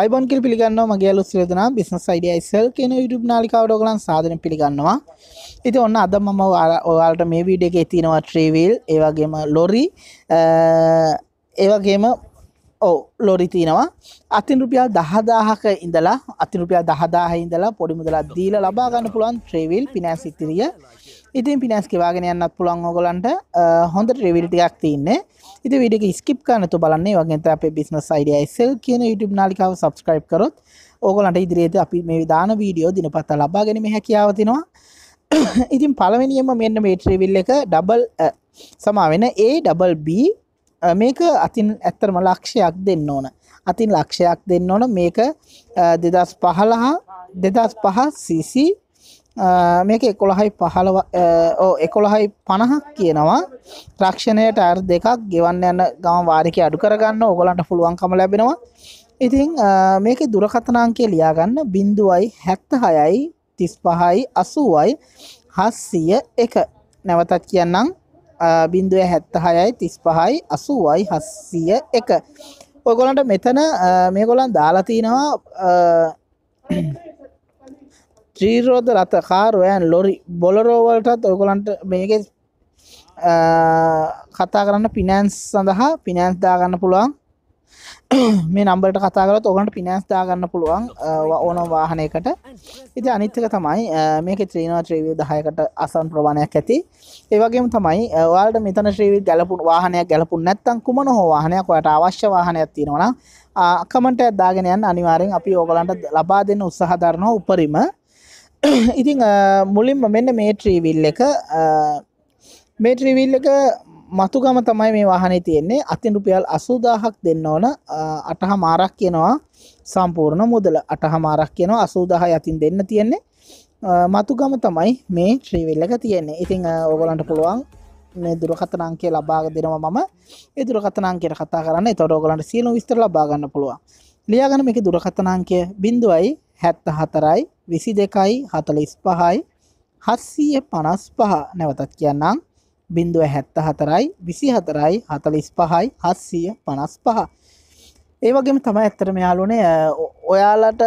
අයිබොන් කිල් පිළිගන්නවා මගේ අලුත් සියලු දෙනා බිස්නස් අයිඩියා SL කියන YouTube නාලිකාවට ඔයගලන් සාදරයෙන් පිළිගන්නවා. ඉතින් ඔන්න අද මම ඔයාලට මේ වීඩියෝ එකේ තියෙනවා ට්‍රී වීල්, ඒ වගේම ලොරි, ඒ වගේම ඔව් ලොරි තියෙනවා. අතින් රුපියල් 10000ක ඉඳලා අතින් රුපියල් 10000 ඉඳලා පොඩි මුදලක් දීලා ලබා ගන්න පුළුවන් ට්‍රී වීල් ෆිනෑන්ස් ඉතිරිය. ඉතින් පිනස් කිවාගෙන යන්නත් පුළුවන් ඕගලන්ට හොඳට රිවිල් ටිකක් තින්නේ ඉතින් වීඩියෝ එක ස්කිප් කරන්න තු බලන්නේ වගේන්ත අපේ බිස්නස් අයිඩියා SL කියන YouTube නාලිකාව subscribe කරොත් ඕගලන්ට ඉදිරියේදී අපි මේ දාන වීඩියෝ දිනපතා ලබා ගැනීම හැකියාව තිනවා ඉතින් පළවෙනියෙන්ම මෙන්න මේ රිවිල් එක ඩබල් සමාවෙන A ඩබල් B මේක අතින් ඇත්තරම ලක්ෂයක් දෙන්න ඕන අතින් ලක්ෂයක් දෙන්න ඕන මේක දෙදස් පහලහා දෙදස් පහ සිසි මේක එකොළහයි පහළව එකොළහයි පණහක් කියනවා ත්‍රක්ෂණයට අර් දෙකක් ගෙවන්න යන්න ගම වාරික අඩු කරගන්න ඕගොලන්ට පුළුවන්කම ලැබෙනවා ඉතිං මේක දුරකථනාංකය ලියාගන්න බින්දුවයි හැත්ත හයයි තිස් පහයි අසුවයි හස්සිය එක නැවතත් කියන්නම් බින්දුව හැත්ත හයයි තිස් පහයි අසුවයි හස්සිය එක ඔයගොලන්ට මෙතන මේගොලන් දාලතිනවා ත්‍රීරෝධ රථ කාරෝයන් ලොරි බොලරෝවලටත් ඔයකොලන්ට මේක කතා කරන්න පිනෑන්ස් සඳහා පිනෑන්ස් දාගන්න පුළුවන් මේ නම්බරට කතාකරත් ඔගන්ට පිනෑස් දාගන්න පුළුවන් ඕන වාහනයකට ඉති අනිත්්‍යක තමයි මේක ත්‍රීනවා ත්‍රීවිය දහයකට අසන් ප්‍රමාණයක් ඇති ඒවගේම තමයි වාල්ට මෙතන ශ්‍රීවි ගැලපුන් වාහනයක් ගැලපුන් නැත්තන් කුමන හෝ වාහනයක් ඔයට අවශ්‍ය වාහනයක් තියෙනවන කමට ඇදාගෙනයන් අනිවාරෙන් අපි ඕගලන්ට ලබා දෙන්න උත්සාහධරනවා උපරිම ඉතිං මුලින්ම මෙන්න මේට්‍රීවිල් එක මේට්‍රීවිල් එක මතුගම තමයි මේ වාහනේ තියෙන්නේ අතින් රුපියල් අසූදාහක් දෙන්න ඕන අටහ මාරක් කියනවා සම්පූර්ණ මුදල අටහ මාරක් කියනවා අසූදාහ යතින් දෙන්න තියෙන්නේ මතුගම තමයි මේ ශ්‍රීවිල් එක තියෙන්නේ ඉතිං ඔගලන්ට පුළුවන් මේ දුරකතනංකේ ලබාග දෙනවා මම ඒ දුරකතනංකයට කතා කරන්න තොරෝගලන්ට සියලු විස්තර ලබාගන්න පුළුවන් ලියාගන මේක දුරකතනංකය බිඳුවයි හැත්ත හතරයි විසි දෙකයි හතලිස් පහයි හස්සීය පනස් පහ නැවතත් කියන්නම් බිින්දුව හැත්ත හතරයි විසි හතරයි හතලිස් පහයි හස්සීය පනස් පහ ඒවගේම තම ඇත්තරම යාලුනේ ඔයාලට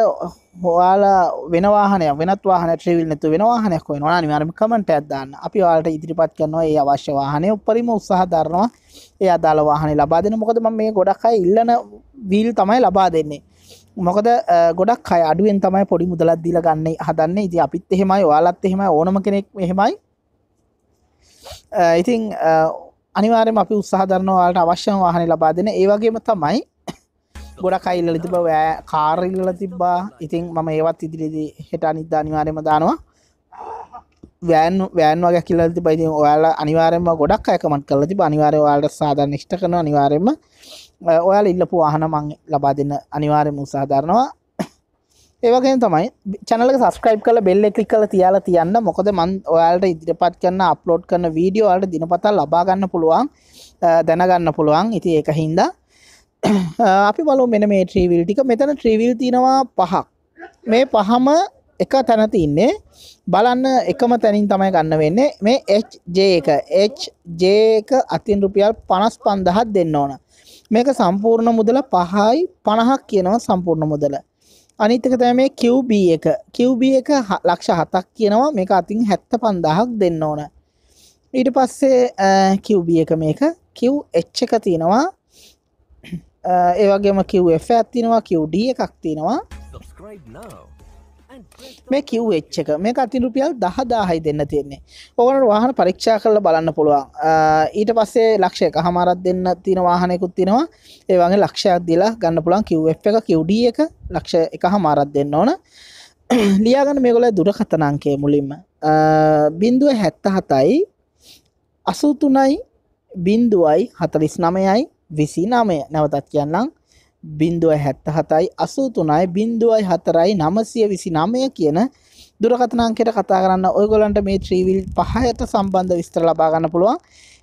හොයාලා වෙනවාහනය වෙනත් වාහන ට්‍රවිල් නැතු වෙනවාහනයක් වෙන නිවාරම කමට ඇදන්න අපි වාලට ඉදිරිපත් කරනවා ඒ අවශ්‍යවාහනය උපරිම උත්සාහ දරනවා ඒ අදාළ වාහනේ ලබා දෙන මොකද ම මේ ගොඩක්හයි ඉල්ලන වීල් තමයි ලබා දෙන්නේ මොකද ගොඩක් අය අඩුවෙන් තමයි පොඩි මුදලක් දීලා ගන්න හදන්න ඉති අපිත් එහෙමයි ඔයාලත් එහෙමයි ඕනම කෙනෙක් එහෙමයි ඉතින් අනිවාර්යම අපි උත්සාහ දරනවා ඔයාලට අවශ්‍යම වාහන ලබා දෙන ඒ වගේම තමයි ගොඩක් අයිල්ල තිබ කාරල්ල තිබ්බා ඉතින් මම ඒවත් ඉදිරිදි හෙට අනිත් අනිවාර්යම දානවා වෑන් වෑන් වගේ කිල්ලති බයිති ඔයාලා අනිවාරෙන්ම ගොඩක් අයකමට කලති අනිවාරය වාල්ට සාධ නිෂ්ට කරන අනිවාරෙන්ම ඔයාල ඉල්ලපු අහන මං ලබා දෙන්න අනිවාරෙන් උත්සාධරනවා ඒවගේ තමයි චනල සස්ක්‍රයිබ් කල බෙල්ල එකලි කල තියාලා තියන්න මොකද මන් ඔයාලට ඉදිරිපත් කරන්න අප්ලෝඩ් කරන වීඩියෝල්ට දිනපතා ලබාගන්න පුළුවන් දැනගන්න පුළුවන් ඉති ඒක හින්දා අපි බලු මෙන මේ ත්‍රීවිල් ටික මෙතන ත්‍රීවිල් තියෙනවා පහක් මේ පහම එක තැන තින්නේ බලන්න එකම තැනින් තමයි ගන්න වෙන්නේ මේ HJ එක HJ එක අතින් රුපියල් පනස් පන්දහත් දෙන්න ඕන මේක සම්පූර්ණ මුදල 5යි 50ක් කියනවා සම්පූර්ණ මුදල. අනිත් එක තමයි මේ QB එක. QB එක ලක්ෂ 7ක් කියනවා. මේක අතින් 75000ක් දෙන්න ඕන. ඊට පස්සේ QB එක මේක QH එක තියෙනවා. ඒ වගේම QF එකක් තියෙනවා QD එකක් තියෙනවා. Subscribe now. මේ කිව් එච් එක මේ අතින් රුපියල් දහ දාහයි දෙන්න තියෙන්නේ ඕකට වාහන පරීක්ෂා කරලා බලන්න පුළුවන් ඊට පස්සේ ලක්ෂයක හමාරත් දෙන්න තියෙන වාහනයකුත් තිනවා ඒ වගේ ලක්ෂයක් දීලා ගන්න පුළුවන් කිව් එක කිව්ඩ එක ලක්ෂ එක හමාරත් දෙන්න ඕන ලියාගන්න මේගොල දුර කතනංකේ මුලින්ම බින්දුව හැත්ත හතයි අසූතුනයි බින්දුවයි හතලිස් නමයයි විසි නමය නැවතත් කියන්නම් බින්දුව හැත්ත හතයි අසූතුනයි බින්දුවයි හතරයි නමසිය විසි නමය කියන දුරකතනාංකෙට කතා කරන්න ඔයගොලන්ට මේ ත්‍රීවිල් පහයට සම්බන්ධ විස්තර ලබාගන්න පුළුවන්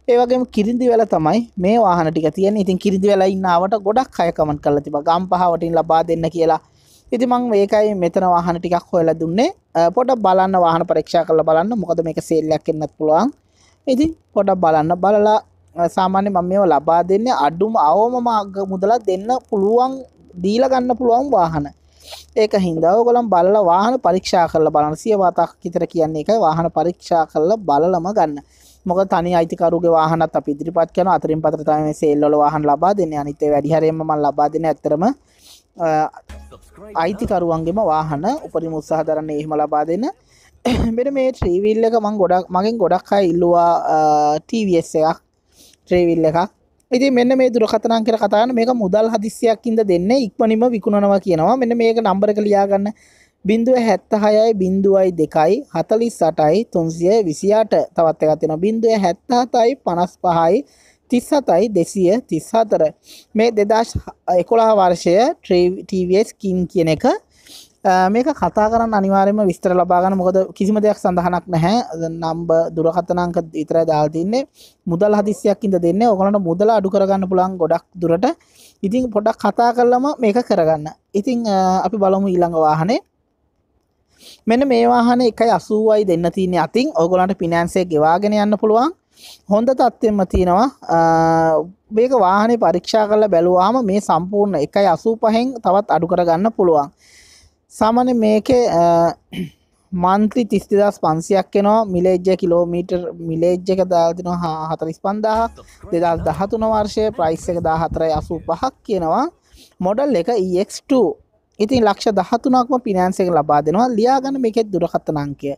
ඒවගේම කිරිදි වෙල තමයි මේ වාහනටික තියෙන ඉතින් කිරිදි වෙලා ඉන්නවට ගොඩක් අයකමන් කල තිබ ගම් පහවටින් ලබා දෙන්න කියලා ඉති මං ඒකයි මෙතන වාහන ටිකක් හොල දුන්නේ පොට බලන්න වාහන පරක්ෂා කල බලන්න මොකද මේක සෙල්ලයක් එන්නත් පුළුවන් ඉතින් පොඩ බලන්න බලලා සාමාන්‍ය මම මේව ලබා දෙන්න අඩුම අවම මාග මුදලා දෙන්න පුළුවන් දීලා ගන්න පුළුවන් වාහන ඒක හින්දා ඔයගොල්ලන් බලලා වාහන පරීක්ෂා කරලා බලන්න සිය වතාවක් විතර කියන්නේ එකයි වාහන පරීක්ෂා කරලා බලලම ගන්න මොක තනි අයිතිකරුගේ වාහනත් අපි ඉදිරිපත් කරන අතරින් පතර තමයි මේ සේල් වල වාහන ලබා දෙන්නේ අනිත් ඒ වැඩි හරියම මම ලබා දෙන්නේ ඇත්තටම අයිතිකරුවන්ගේම වාහන උපරිම උත්සාහ දරන්නේ එහෙම ලබා දෙන්න මෙන්න මේ ට්‍රීවිල් එක මම ගොඩක් මගෙන් ගොඩක් අය ඉල්ලුවා TVS එකක් ට්‍රේවිල් එකක් ඉති මෙන්න මේ දුරකතනන් කර කතාන මේක මුදල් හදිසියක් ඉද දෙන්න ඉක්මනිම විකුණනවා කියනවා මෙන්න මේක නම්බර කලියාගන්න බින්දුව හැත්ත හයයි බින්දුවයි දෙකයි හතලි සටයි තුන්සිය විසියාට තවත් එකතින බින්දුව හැත්තාතයි පනස් පහයි තිස් හතයි දෙසිය තිස් හතර මේ දෙදශ එකොලා වර්ෂය ට්‍රේටවස් කින් කියන එක මේක කතා කරන්න අනිවාරයම විස්තර ලබාගන්න මොකද කිසිම දෙයක් සඳහනක් නැහැ නම්බ දුරකතනංක ඉතර දාල්තින්නේ මුදල් හදිසියක් ඉද දෙන්න ඕකනට මුදල අඩු කරගන්න පුළන් ගොඩක් දුරට ඉතින් පොඩක් කතා කරලම මේක කරගන්න ඉතිං අපි බලමු ඊළඟ වාහනේ මෙන මේ වාහන එකයි අසුවයි දෙන්න තියන්නේ අතින් ඕගොලන්ට පිනන්සේ ගෙවාගෙන යන්න පුළුවන් හොඳ තත්ත්වෙන්ම තියෙනවා මේක වාහනේ පරීක්ෂා කරලා බැලුවාම මේ සම්පූර්ණ එකයි අසූ පහෙන් තවත් අඩු කරගන්න පුළුවන් සාමාන්‍ය මේකේ මන්ත්‍රි තිස්තිදස් පන්සියක් එනවා මිලේජ්ජ කිලෝමීටර් මිලේජ්ජක දාල්තින හා හතරිස් පන්දාහ දෙදස් දහතුන වර්ෂය ප්‍රයිස් එක දා හතරයි අසු පහක් කියනවා මොඩල් එක EX2 ඉතින් ලක්ෂ දහතුනක්ම පිනෑන්සක ලබා දෙනවා ලියාගන්න මේකෙත් දුරකත්තනංකය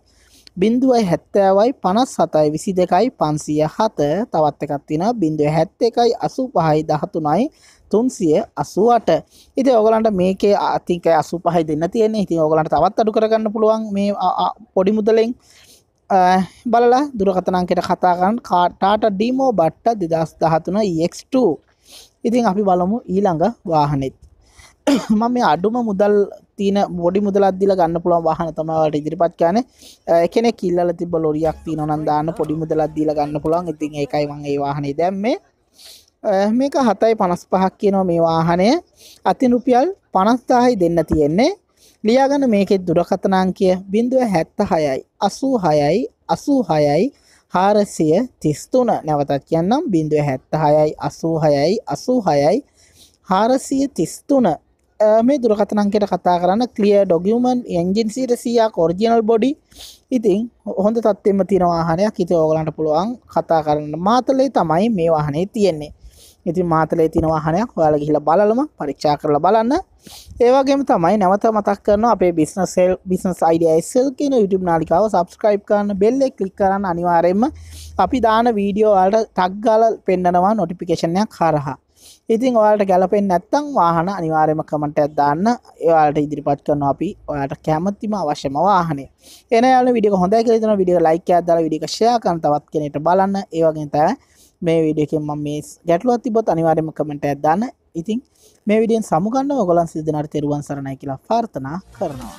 බින්දුවයි හැත්තෑවයි පනස් සතයි විසි දෙකයි පන්සිය හත තවත් එකත්තින බිඳුව හැත්ත එකයි අසු පහයි දහතුනයි තුන්සිය අසුවට ඉති ඔගලන්ට මේකේ අතික අසු පහහි දෙන්න තියෙන ඉතින් ඔගලන්ට තවත් අඩු කරගන්න පුළුවන් මේ පොඩි මුදලෙන් බලලා දුරකතනන්කට කතාගන්න කාටාට ඩීමෝ බට්ට දෙදස් දහතුන එක්2 e ඉතින් අපි බලමු ඊළඟ වාහනෙත් මම මේ අඩුම මුදල් තියන බොඩි මුදලදදිල ගන්න පුළුවන් වාහන තමවට ඉදිරිපත් කියන එකනෙ කිල්ල තිබ ලොරියක් තිනොනන්දාන්න පොඩි මුදලදදිල ගන්න පුළුවන් ඉතින් ඒකයි මගේ වාහනේ දැම්මේ මේක හතයි පනස් පහක් කියනවා මේ වාහනය අතින් රුපියල් පනස්දාහයි දෙන්න තියෙන්නේ ලියාගන්න මේකෙත් දුරකතනාංකය බිඳුව හැත්ත හයයි අසූ හයයි අසූ හයයි හාරසිය තිස්තුන නැවතත් කියන්නම් බිඳුව හැත්ත හයයි අසූ හයයි අසූ හයයි හාරසිය තිස්තුන මේ දුරකතනංකයට කතා කරන්න කලිය ඩොගියමන් එන්ජින්සිට සයා කොර්ජිනල් බොඩි ඉතින් හොඳ තත්වෙම තියෙන වාහනයක් හිත ඕගලන්ට පුළුවන් කතා කරන්න මාතලේ තමයි මේ වාහනේ තියෙන්නේ ඉතින් මාතලේ තියෙන වාහනයක් ඔයාලා ගිහිල්ලා බලලම පරීක්ෂා කරලා බලන්න. ඒ වගේම තමයි නැවත මතක් කරනවා අපේ business sale business idea SL කියන YouTube නාලිකාව subscribe කරන්න bell එක click කරන්න අනිවාර්යයෙන්ම අපි දාන වීඩියෝ වලට tag ගාලා පෙන්නනවා notification එකක් හරහා. ඉතින් ඔයාලට ගැලපෙන්නේ නැත්නම් වාහන අනිවාර්යයෙන්ම කමෙන්ට් එකක් දාන්න. ඔයාලට ඉදිරිපත් කරනවා අපි ඔයාලට කැමතිම අවශ්‍යම වාහනය. එන යාළුවෝ වීඩියෝ එක හොඳයි කියලා හිතනවා වීඩියෝ එක like එකක් දාලා වීඩියෝ එක share කරන්න තවත් කෙනෙක්ට බලන්න. ඒ වගේම තමයි මේ විඩියකෙන් ම මේ ගැටලුවත් තිබොත් අනිවාරයම කමට ඇදදාන්න ඉතින් මේ විඩියෙන් සමුගන්න ඔගොලන් සිදනට තෙරුවන් සරණයි කියලා පාර්ථනා කරනවා.